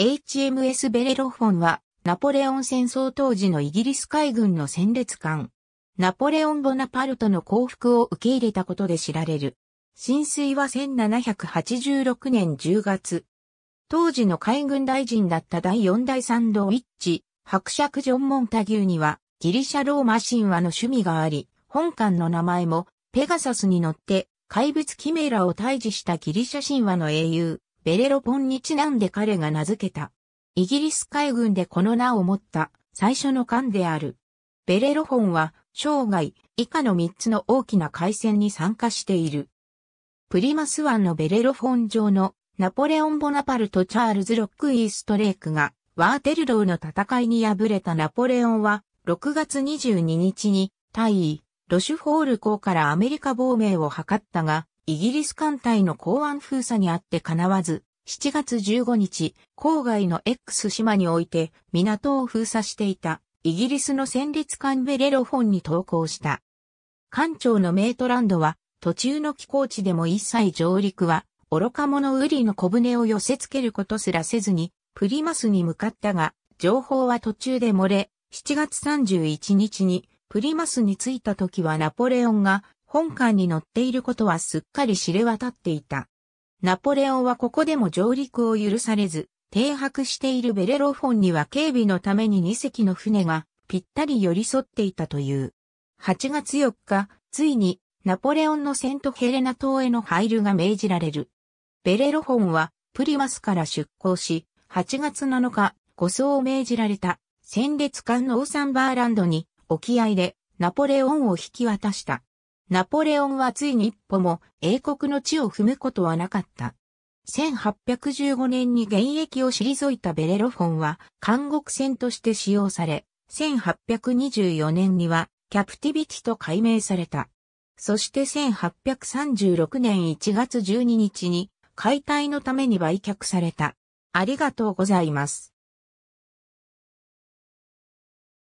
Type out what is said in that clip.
HMS ベレロフォンは、ナポレオン戦争当時のイギリス海軍の戦列艦。ナポレオン・ボナパルトの降伏を受け入れたことで知られる。浸水は1786年10月。当時の海軍大臣だった第大第3ドィッチ、伯爵ジョン・モンタギューには、ギリシャローマ神話の趣味があり、本館の名前も、ペガサスに乗って、怪物キメラを退治したギリシャ神話の英雄、ベレロポンにちなんで彼が名付けた。イギリス海軍でこの名を持った最初の艦である。ベレロンは生涯以下の3つの大きな海戦に参加している。プリマス湾のベレロフォン上のナポレオン・ボナパルト・チャールズ・ロック・イーストレイクがワーテルローの戦いに敗れたナポレオンは6月22日に大位、ロシュフォール港からアメリカ亡命を図ったがイギリス艦隊の港湾封鎖にあってかなわず、7月15日、郊外の X 島において港を封鎖していたイギリスの戦列艦ベレロフォンに投降した。艦長のメートランドは途中の寄港地でも一切上陸は愚か者ウリの小舟を寄せ付けることすらせずにプリマスに向かったが情報は途中で漏れ7月31日にプリマスに着いた時はナポレオンが本艦に乗っていることはすっかり知れ渡っていた。ナポレオンはここでも上陸を許されず、停泊しているベレロフォンには警備のために2隻の船がぴったり寄り添っていたという。8月4日、ついにナポレオンのセントヘレナ島への配慮が命じられる。ベレロフォンはプリマスから出港し、8月7日、護送を命じられた戦列艦のオーサンバーランドに沖合でナポレオンを引き渡した。ナポレオンはついに一歩も英国の地を踏むことはなかった。1815年に現役を退いたベレロフォンは監獄船として使用され、1824年にはキャプティビティと改名された。そして1836年1月12日に解体のために売却された。ありがとうございます。